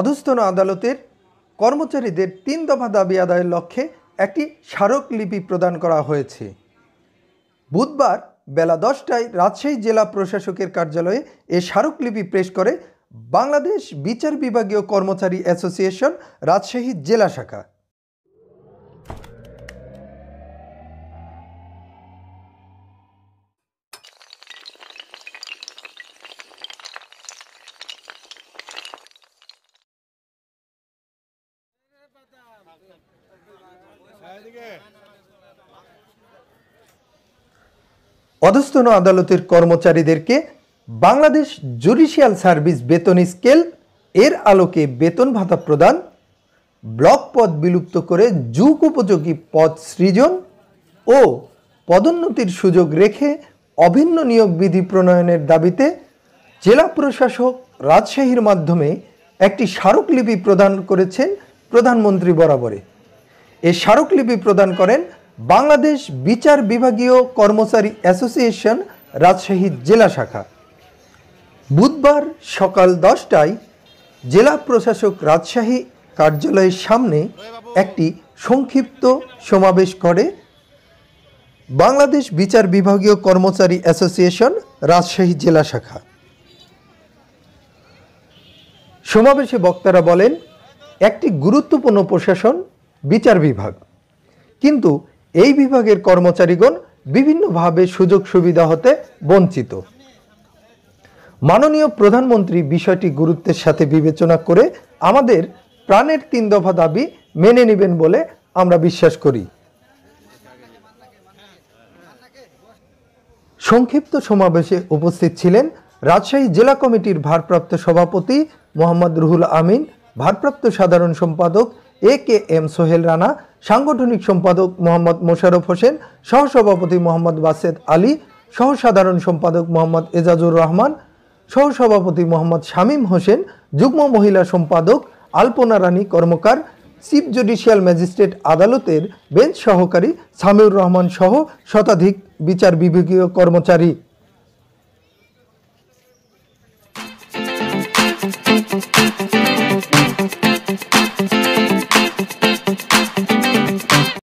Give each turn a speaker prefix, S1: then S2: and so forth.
S1: অধস্তন আদালতের কর্মচারীদের তিন দফা দাবি আদায়ের লক্ষ্যে একটি স্মারকলিপি প্রদান করা হয়েছে বুধবার বেলা দশটায় রাজশাহী জেলা প্রশাসকের কার্যালয়ে এ স্মারকলিপি পেশ করে বাংলাদেশ বিচার বিভাগীয় কর্মচারী অ্যাসোসিয়েশন রাজশাহী জেলা শাখা অধস্তন আদালতের কর্মচারীদেরকে বাংলাদেশ জুডিশিয়াল সার্ভিস বেতন স্কেল এর আলোকে বেতন ভাতা প্রদান ব্লক পদ বিলুপ্ত করে যুগ উপযোগী পদ সৃজন ও পদোন্নতির সুযোগ রেখে অভিন্ন নিয়োগ বিধি প্রণয়নের দাবিতে জেলা প্রশাসক রাজশাহীর মাধ্যমে একটি স্মারকলিপি প্রদান করেছেন প্রধানমন্ত্রী বরাবরে এ স্মারকলিপি প্রদান করেন বাংলাদেশ বিচার বিভাগীয় কর্মচারী অ্যাসোসিয়েশন রাজশাহী জেলা শাখা বুধবার সকাল দশটায় জেলা প্রশাসক রাজশাহী কার্যালয়ের সামনে একটি সংক্ষিপ্ত সমাবেশ করে বাংলাদেশ বিচার বিভাগীয় কর্মচারী অ্যাসোসিয়েশন রাজশাহী জেলা শাখা সমাবেশে বক্তারা বলেন একটি গুরুত্বপূর্ণ প্রশাসন বিচার বিভাগ কিন্তু এই বিভাগের কর্মচারীগণ বিভিন্নভাবে সুযোগ সুবিধা হতে বঞ্চিত মাননীয় প্রধানমন্ত্রী বিষয়টি গুরুত্বের সাথে বিবেচনা করে আমাদের প্রাণের তিন দফা দাবি মেনে নেবেন বলে আমরা বিশ্বাস করি সংক্ষিপ্ত সমাবেশে উপস্থিত ছিলেন রাজশাহী জেলা কমিটির ভারপ্রাপ্ত সভাপতি মোহাম্মদ রুহুল আমিন ভারপ্রাপ্ত সাধারণ সম্পাদক A K M Sohel Rana সাংগঠনিক সম্পাদক মোহাম্মদ মোশারফ হোসেন সহসভাপতি মোহাম্মদ বাসেদ আলী সহ সাধারণ সম্পাদক মোহাম্মদ এজাজুর রহমান সহসভাপতি মোহাম্মদ শামীম হোসেন যুগ্ম মহিলা সম্পাদক Alpana Rani Karmakar chief judicial magistrate আদালতের বেঞ্চ সহকারী সামিউর রহমান সহ শতাধিক বিচার বিভাগীয় কর্মচারী